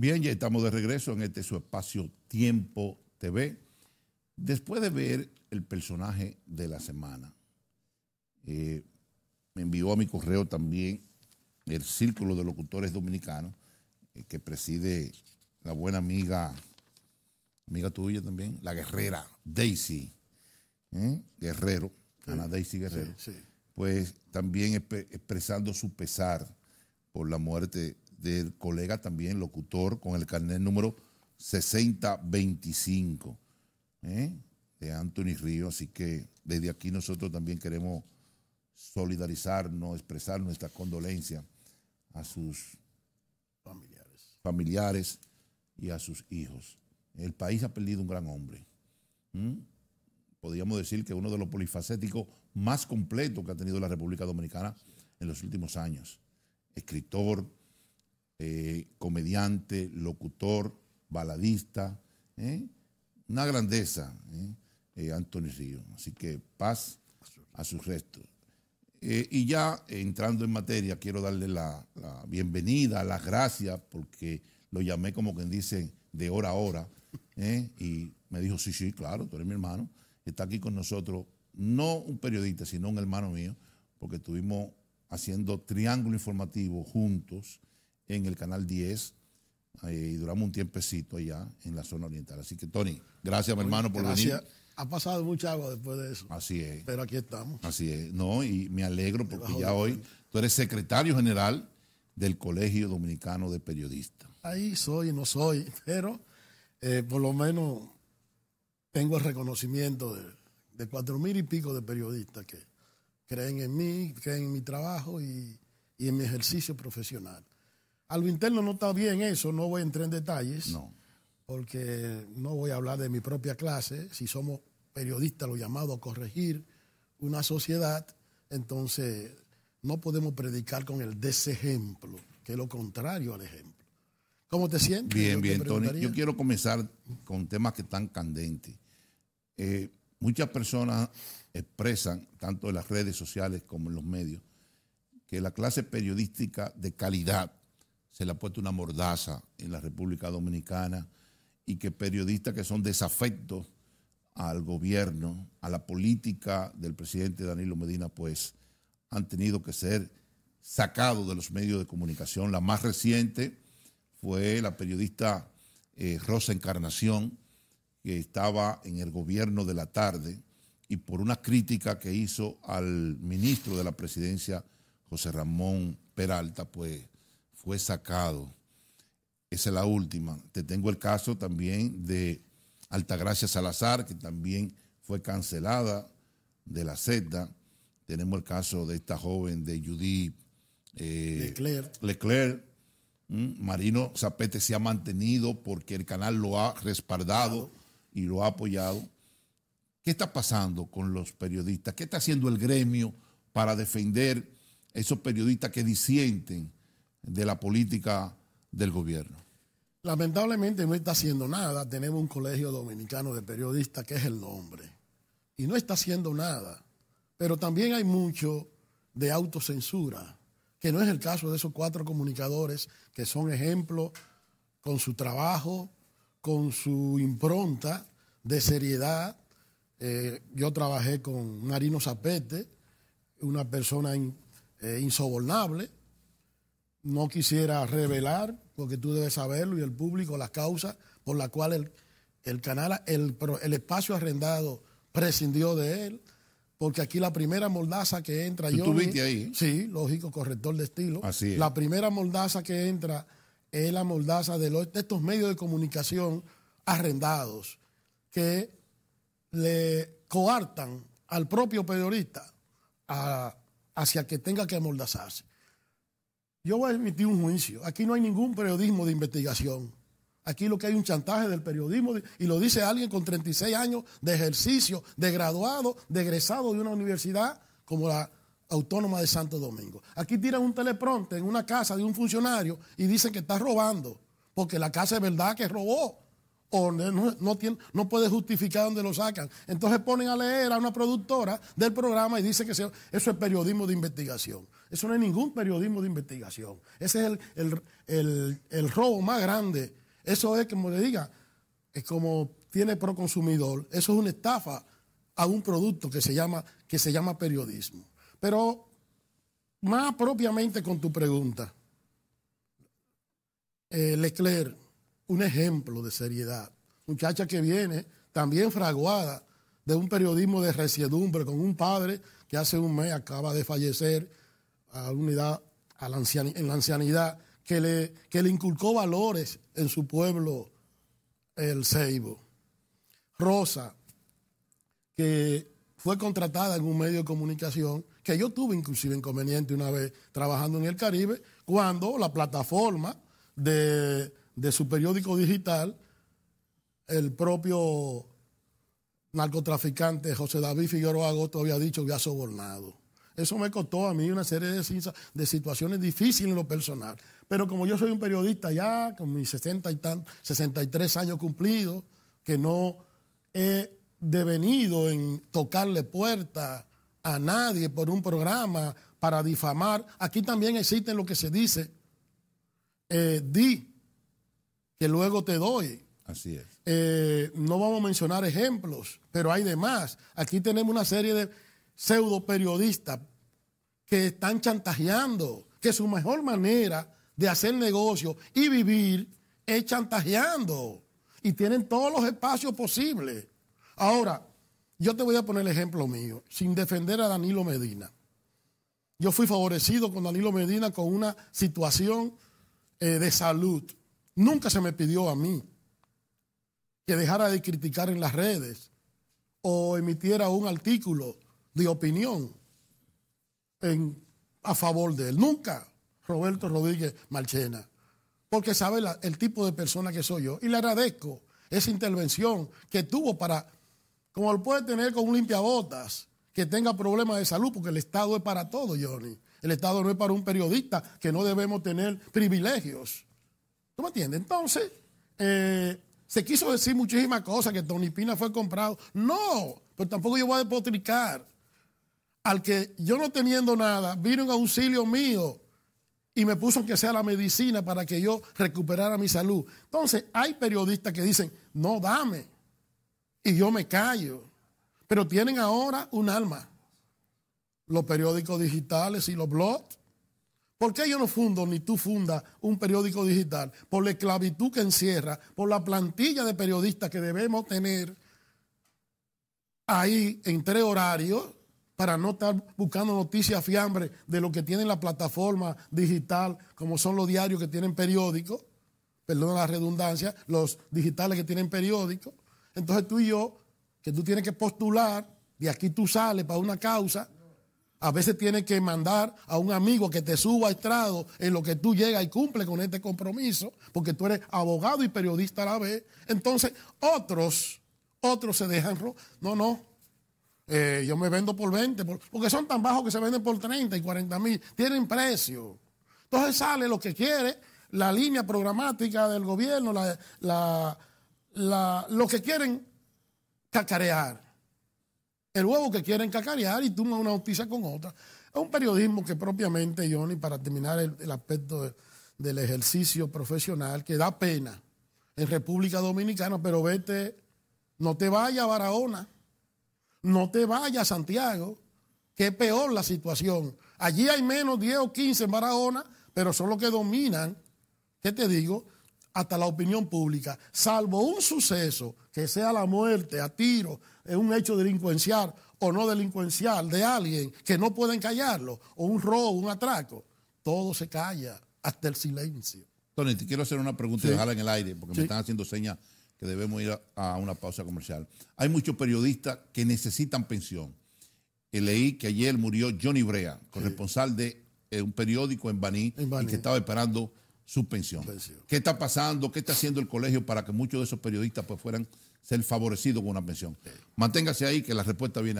Bien, ya estamos de regreso en este su espacio Tiempo TV. Después de ver el personaje de la semana, eh, me envió a mi correo también el Círculo de Locutores Dominicanos, eh, que preside la buena amiga, amiga tuya también, la guerrera Daisy ¿eh? Guerrero, Ana Daisy Guerrero, pues también expresando su pesar por la muerte del colega también, locutor, con el carnet número 6025 ¿eh? de Anthony Río. Así que desde aquí nosotros también queremos solidarizarnos, expresar nuestra condolencia a sus familiares. familiares y a sus hijos. El país ha perdido un gran hombre. Podríamos decir que uno de los polifacéticos más completos que ha tenido la República Dominicana en los últimos años. Escritor, eh, comediante, locutor, baladista, ¿eh? una grandeza, Antonio ¿eh? Anthony Río. Así que paz a sus restos. y ya entrando en materia, quiero darle la, la bienvenida, las gracias, porque lo llamé como quien dice de hora a hora, y me dijo, sí, sí, claro, tú eres mi hermano, está aquí con nosotros, no un periodista, sino un hermano mío, porque estuvimos haciendo triángulo informativo juntos en el canal 10 eh, y duramos un tiempecito allá en la zona oriental. Así que, Tony, gracias, mi hermano, por venir. Ha pasado mucha agua después de eso. Así es. Pero aquí estamos. Así es. No, y me alegro porque ya hoy tú eres secretario general del Colegio Dominicano de Periodistas. Ahí soy y no soy, pero eh, por lo menos tengo el reconocimiento de, cuatro mil y pico de periodistas que creen en mí, creen en mi trabajo y en mi ejercicio profesional. A lo interno no está bien eso, no voy a entrar en detalles. Porque no voy a hablar de mi propia clase. Si somos periodistas, lo llamado a corregir una sociedad, entonces no podemos predicar con el desejemplo, que es lo contrario al ejemplo. ¿Cómo te sientes? Bien, bien, Tony. Yo quiero comenzar con temas que están candentes. Eh, muchas personas expresan, tanto en las redes sociales como en los medios, que la clase periodística de calidad se le ha puesto una mordaza en la República Dominicana y que periodistas que son desafectos al gobierno, a la política del presidente Danilo Medina, pues han tenido que ser sacados de los medios de comunicación. La más reciente fue la periodista eh, Rosa Encarnación, que estaba en el gobierno de la tarde y por una crítica que hizo al ministro de la presidencia, José Ramón Peralta, pues fue sacado. Esa es la última. Te tengo el caso también de Altagracia Salazar, que también fue cancelada de la Z. Tenemos el caso de esta joven de Judith. Eh, Leclerc. Marino Zapete se ha mantenido porque el canal lo ha respaldado y lo ha apoyado. ¿Qué está pasando con los periodistas? ¿Qué está haciendo el gremio para defender esos periodistas que disienten de la política del gobierno. Lamentablemente no está haciendo nada. Tenemos un colegio dominicano de periodistas que es el nombre. Y no está haciendo nada. Pero también hay mucho de autocensura, que no es el caso de esos cuatro comunicadores que son ejemplo con su trabajo, con su impronta de seriedad. Eh, yo trabajé con Narino Zapete, una persona eh, insobornable, no quisiera revelar, porque tú debes saberlo y el público, las causa, por la cual el, canal, el, espacio arrendado prescindió de él porque aquí la primera moldaza que entra yo. viste ahí? Sí, lógico, corrector de estilo. Así La primera moldaza que entra es la moldaza de, estos medios de comunicación arrendados que le coartan al propio periodista hacia que tenga que amoldazarse. Yo voy a emitir un juicio. Aquí no hay ningún periodismo de investigación. Aquí lo que hay es un chantaje del periodismo y lo dice alguien con 36 años de ejercicio, de graduado, de egresado de una universidad como la Autónoma de Santo Domingo. Aquí tiran un teleprompter en una casa de un funcionario y dicen que está robando, porque la casa es verdad que robó no, puede justificar dónde lo sacan. Entonces ponen a leer a una productora del programa y dice que eso es periodismo de investigación. Eso no es ningún periodismo de investigación. Ese es el, el, el, robo más grande. Eso es, como le diga, es como tiene pro consumidor Eso es una estafa a un producto que se llama, que se llama periodismo. Pero más propiamente con tu pregunta, eh, Leclerc un ejemplo de seriedad. Muchacha que viene también fraguada de un periodismo de resiedumbre con un padre que hace un mes acaba de fallecer a una edad, a la en la ancianidad, que le, que le inculcó valores en su pueblo, el Ceibo. Rosa, que fue contratada en un medio de comunicación, que yo tuve inclusive inconveniente una vez trabajando en el Caribe, cuando la plataforma de de su periódico digital el propio narcotraficante José David Figueroa Agosto había dicho que ha sobornado. Eso me costó a mí una serie de, situaciones difíciles en lo personal. Pero como yo soy un periodista ya, con mis 60 y 63 años cumplidos, que no he devenido en tocarle puerta a nadie por un programa para difamar, aquí también existe lo que se dice, eh, di que luego te doy. Así es. Eh, no vamos a mencionar ejemplos, pero hay demás. Aquí tenemos una serie de pseudo periodistas que están chantajeando, que su mejor manera de hacer negocio y vivir es chantajeando. Y tienen todos los espacios posibles. Ahora, yo te voy a poner el ejemplo mío, sin defender a Danilo Medina. Yo fui favorecido con Danilo Medina con una situación eh, de salud Nunca se me pidió a mí que dejara de criticar en las redes o emitiera un artículo de opinión a favor de él. Nunca, Roberto Rodríguez Marchena, porque sabe el tipo de persona que soy yo. Y le agradezco esa intervención que tuvo para, como lo puede tener con un limpiabotas, que tenga problemas de salud, porque el Estado es para todo, Johnny. El Estado no es para un periodista que no debemos tener privilegios. ¿Tú me entiendes? Entonces, eh, se quiso decir muchísimas cosas, que Tony Pina fue comprado. No, pero tampoco yo voy a despotricar al que yo no teniendo nada, vino un auxilio mío y me puso que sea la medicina para que yo recuperara mi salud. Entonces, hay periodistas que dicen, no, dame. Y yo me callo. Pero tienen ahora un alma. Los periódicos digitales y los blogs. ¿Por qué yo no fundo ni tú fundas un periódico digital? Por la esclavitud que encierra, por la plantilla de periodistas que debemos tener ahí entre horarios para no estar buscando noticias fiambre de lo que tiene la plataforma digital, como son los diarios que tienen periódicos, perdón la redundancia, los digitales que tienen periódicos. Entonces tú y yo, que tú tienes que postular, y aquí tú sales para una causa, a veces tienes que mandar a un amigo que te suba a estrado en lo que tú llegas y cumple con este compromiso, porque tú eres abogado y periodista a la vez. Entonces, otros, otros se dejan. No, no. Eh, yo me vendo por 20, porque son tan bajos que se venden por 30 y 40 mil. Tienen precio. Entonces sale lo que quiere, la línea programática del gobierno, lo que quieren cacarear el huevo que quieren cacarear y tumba una noticia con otra. Es un periodismo que propiamente, Johnny, para terminar el, aspecto del ejercicio profesional, que da pena en República Dominicana, pero vete, no te vayas a Barahona, no te vayas a Santiago, que peor la situación. Allí hay menos 10 o 15 en Barahona, pero son los que dominan, ¿qué te digo? hasta la opinión pública, salvo un suceso, que sea la muerte a tiro, un hecho delincuencial o no delincuencial de alguien que no pueden callarlo, o un robo, un atraco, todo se calla, hasta el silencio. Tony, te quiero hacer una pregunta y dejarla en el aire, porque me están haciendo señas que debemos ir a, una pausa comercial. Hay muchos periodistas que necesitan pensión. Eh, leí que ayer murió Johnny Brea, corresponsal de eh, un periódico en Baní, en Baní. y que estaba esperando su pensión. ¿Qué está pasando? ¿Qué está haciendo el colegio para que muchos de esos periodistas pues, fueran ser favorecidos con una pensión? Manténgase ahí que la respuesta viene.